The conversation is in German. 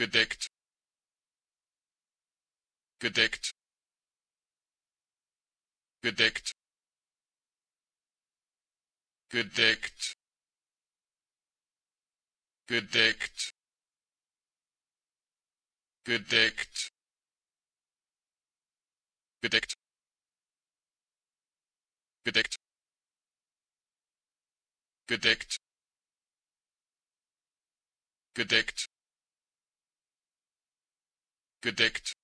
gedeckt gedeckt gedeckt gedeckt gedeckt gedeckt gedeckt gedeckt gedeckt gedeckt gedeckt